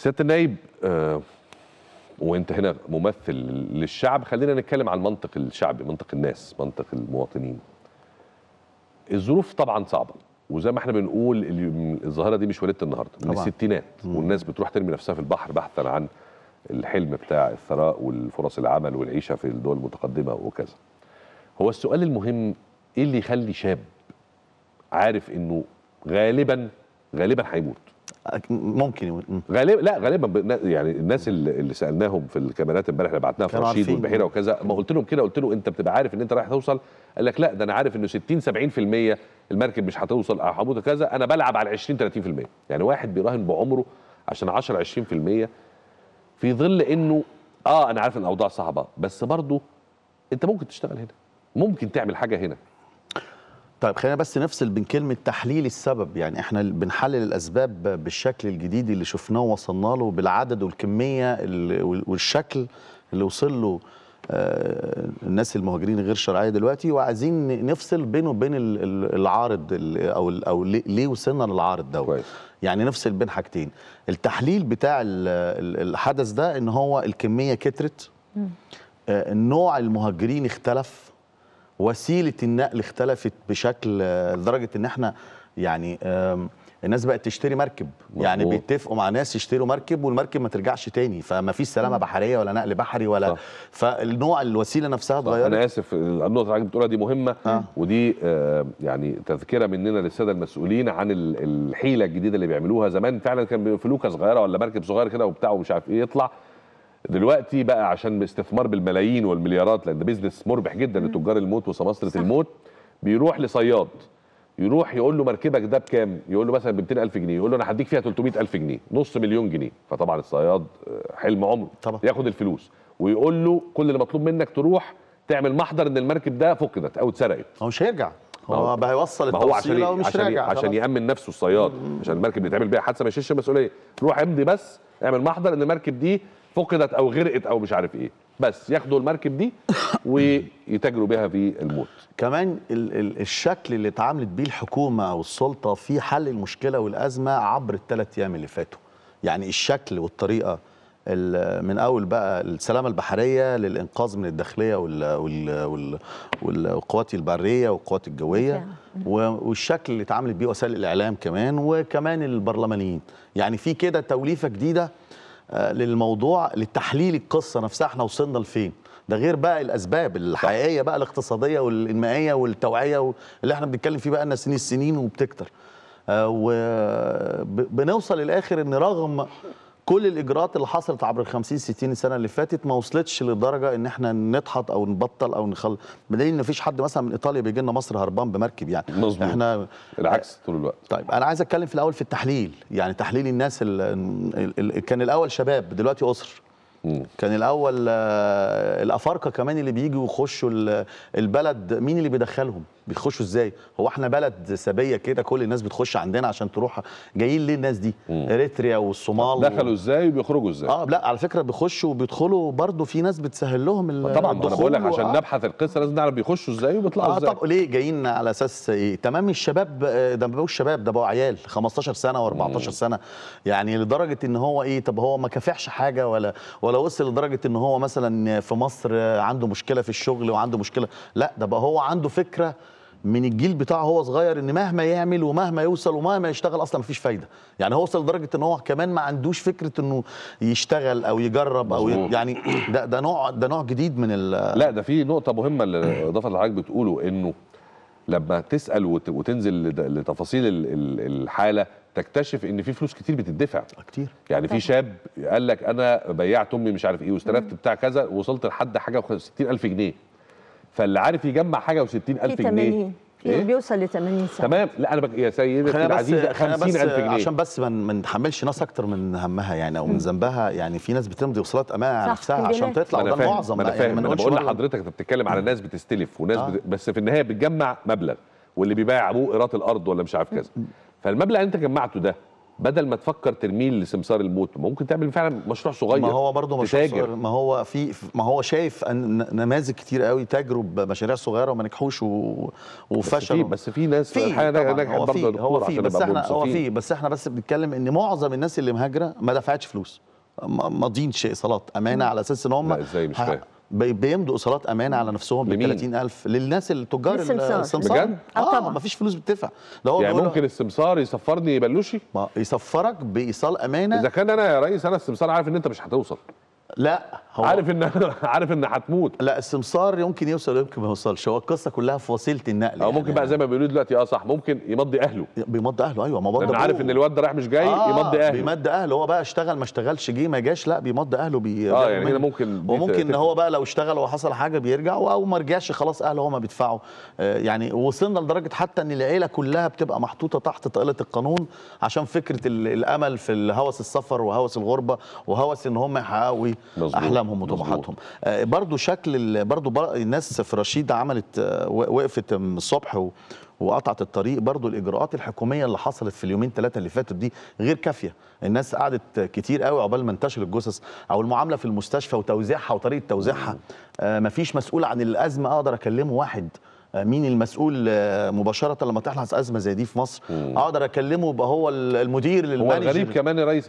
سياده النائب آه وانت هنا ممثل للشعب خلينا نتكلم عن منطق الشعب منطق الناس منطق المواطنين الظروف طبعا صعبه وزي ما احنا بنقول الظاهره دي مش ولدت النهارده من الستينات والناس بتروح ترمي نفسها في البحر بحثا عن الحلم بتاع الثراء والفرص العمل والعيشه في الدول المتقدمه وكذا هو السؤال المهم ايه اللي يخلي شاب عارف انه غالبا غالبا هيموت ممكن غالبا لا غالبا يعني الناس اللي سالناهم في الكاميرات امبارح اللي بعتناها في رشيد والبحيره وكذا ما قلت لهم كده قلت له انت بتبقى عارف ان انت رايح توصل قال لك لا ده انا عارف انه 60 70% المركب مش هتوصل او حموده كذا انا بلعب على 20 30% يعني واحد بيراهن بعمره عشان 10 20% في ظل انه اه انا عارف ان الاوضاع صعبه بس برضه انت ممكن تشتغل هنا ممكن تعمل حاجه هنا طيب خلينا بس نفصل بين كلمه تحليل السبب يعني احنا بنحلل الاسباب بالشكل الجديد اللي شفناه وصلنا له بالعدد والكميه والشكل اللي وصل له آه، الناس المهاجرين غير شرعيه دلوقتي وعايزين نفصل بينه وبين العارض او او ليه وصلنا للعارض دوت يعني نفصل بين حاجتين التحليل بتاع الحدث ده ان هو الكميه كترت آه، نوع المهاجرين اختلف وسيله النقل اختلفت بشكل لدرجه ان احنا يعني الناس بقت تشتري مركب مزبوط. يعني بيتفقوا مع ناس يشتروا مركب والمركب ما ترجعش تاني فما فيش سلامه بحريه ولا نقل بحري ولا صح. فالنوع الوسيله نفسها اتغيرت انا اسف النقطه اللي حضرتك بتقولها دي مهمه آه. ودي آه، يعني تذكره مننا للساده المسؤولين عن الحيله الجديده اللي بيعملوها زمان فعلا كان فلوكه صغيره ولا مركب صغير كده وبتاع ومش عارف ايه يطلع دلوقتي بقى عشان استثمار بالملايين والمليارات لان ده بيزنس مربح جدا لتجار الموت وسماسره الموت بيروح لصياد يروح يقول له مركبك ده بكام؟ يقول له مثلا ب 200000 جنيه، يقول له انا هديك فيها 300000 جنيه، نص مليون جنيه، فطبعا الصياد آه، حلم عمره طبعا. ياخد الفلوس ويقول له كل اللي مطلوب منك تروح تعمل محضر ان المركب ده فقدت او اتسرقت. هو مش هيرجع هو هيوصل التوصيله ومش عشان راجع عشان, عشان يامن نفسه الصياد عشان المركب اللي يتعمل بيها حادثه ما يشيلش المسؤوليه، روح امضي بس اعمل محضر ان المركب دي فقدت او غرقت او مش عارف ايه بس ياخدوا المركب دي ويتاجروا بيها في الموت كمان ال ال الشكل اللي اتعاملت بيه الحكومه والسلطه في حل المشكله والازمه عبر الثلاث ايام اللي فاتوا يعني الشكل والطريقه من اول بقى السلامه البحريه للانقاذ من الداخليه والقوات البريه والقوات الجويه والشكل اللي اتعاملت بيه وسائل الاعلام كمان وكمان البرلمانيين يعني في كده توليفه جديده آه، للموضوع لتحليل القصه نفسها احنا وصلنا لفين ده غير بقى الاسباب الحقيقيه بقى الاقتصاديه والانمائيه والتوعيه اللي احنا بنتكلم فيه بقى لنا سنين السنين وبتكتر آه، وبنوصل للاخر ان رغم كل الاجراءات اللي حصلت عبر ال 50 60 سنه اللي فاتت ما وصلتش لدرجه ان احنا نضحط او نبطل او نخل بدليل ان فيش حد مثلا من ايطاليا بيجي لنا مصر هربان بمركب يعني مظبوط احنا العكس طول الوقت طيب انا عايز اتكلم في الاول في التحليل يعني تحليل الناس ال... ال... ال... كان الاول شباب دلوقتي اسر مم. كان الاول آه، الافارقه كمان اللي بيجوا يخشوا البلد مين اللي بيدخلهم بيخشوا ازاي هو احنا بلد سبيه كده كل الناس بتخش عندنا عشان تروح جايين ليه الناس دي مم. اريتريا والصومال دخلوا ازاي وبيخرجوا ازاي اه لا على فكره بيخشوا وبيدخلوا برضه في ناس بتسهل لهم طبعا انا بقول لك عشان آه نبحث القصه لازم نعرف بيخشوا ازاي وبيطلعوا آه ازاي طب ليه جايين على اساس ايه تمام الشباب آه، ده ما بقوش شباب ده بقوا عيال 15 سنه و14 سنه يعني لدرجه ان هو ايه طب هو ما كافحش حاجه ولا, ولا ولا وصل لدرجه ان هو مثلا في مصر عنده مشكله في الشغل وعنده مشكله لا ده بقى هو عنده فكره من الجيل بتاعه هو صغير ان مهما يعمل ومهما يوصل ومهما يشتغل اصلا مفيش فايده يعني هو وصل لدرجه ان هو كمان ما عندوش فكره انه يشتغل او يجرب او مزبوط. يعني ده ده نوع ده نوع جديد من لا ده في نقطه مهمه اللي اضافه لحضرتك بتقوله انه لما تسال وتنزل لتفاصيل الحاله تكتشف ان في فلوس كتير بتدفع آه، كتير يعني في شاب قال لك انا بيعت امي مش عارف ايه واستلفت بتاع كذا وصلت لحد حاجه و60000 جنيه فاللي عارف يجمع حاجه و60000 جنيه إيه؟ بيوصل ل 80 سنه تمام لا انا بك يا سيدي العزيزه 50000 جنيه عشان بس ما نتحملش ناس اكتر من همها يعني او من ذنبها يعني في ناس بتمضي وصلات امانه على نفسها عشان تطلع وده معظم ما انا فاهم يعني ما بقول لحضرتك انت بتتكلم على ناس بتستلف وناس آه. بت... بس في النهايه بتجمع مبلغ واللي بيبيع ابوه قيراط الارض ولا مش عارف كذا فالمبلغ اللي انت جمعته ده بدل ما تفكر ترميل لسمسار الموت ممكن تعمل فعلا مشروع صغير ما هو برضه مشروع صغير ما هو في ما هو شايف نماذج كتير قوي تجرب مشاريع صغيره وما نجحوش وفشلوا بس, بس في ناس في نجحت برضه هو في بس احنا هو في بس احنا بس بنتكلم ان معظم الناس اللي مهاجره ما دفعتش فلوس ماضين شيء صلاه امانه على اساس ان هم لا ازاي مش فاهم بيمضوا اصالات امانه على نفسهم ب 30000 للناس التجار السمسار بجد؟ آه،, اه طبعا مفيش فلوس بتدفع ده هو يعني ممكن السمسار يسفرني بلوشي؟ ما يسفرك بايصال امانه اذا كان انا يا ريس انا السمسار عارف ان انت مش هتوصل لا هو عارف ان عارف ان هتموت لا السمسار يمكن يوصل ويمكن ما يوصلش هو القصه كلها في وسيله النقل او ممكن يعني بقى زي ما بيقولوا دلوقتي اه صح ممكن يمضي اهله بيمضي اهله ايوه ما برضه عارف ان الواد ده رايح مش جاي آه يمضي اهله بيمضي اهله هو بقى اشتغل ما اشتغلش جه ما جاش لا بيمضي اهله بي اه يعني هنا ممكن وممكن ان هو بقى لو اشتغل وحصل حاجه بيرجع او ما رجعش خلاص اهله هم بيدفعوا آه يعني وصلنا لدرجه حتى ان العيله كلها بتبقى محطوطه تحت طائله القانون عشان فكره الامل في هوس السفر وهوس الغربه وهوس ان هم يحققوا إيه. احلامهم وطموحاتهم آه، برضو شكل برضو الناس في رشيد عملت آه، وقفت الصبح وقطعت الطريق برضو الاجراءات الحكوميه اللي حصلت في اليومين ثلاثه اللي فاتوا دي غير كافيه الناس قعدت كتير قوي عقبال ما انتشر الجثث او المعامله في المستشفى وتوزيعها وطريقه توزيعها آه، مفيش مسؤول عن الازمه اقدر اكلمه واحد مين المسؤول مباشره لما تحصل ازمه زي دي في مصر مم. اقدر اكلمه يبقى هو المدير للمانجر هو الغريب كمان يا ريس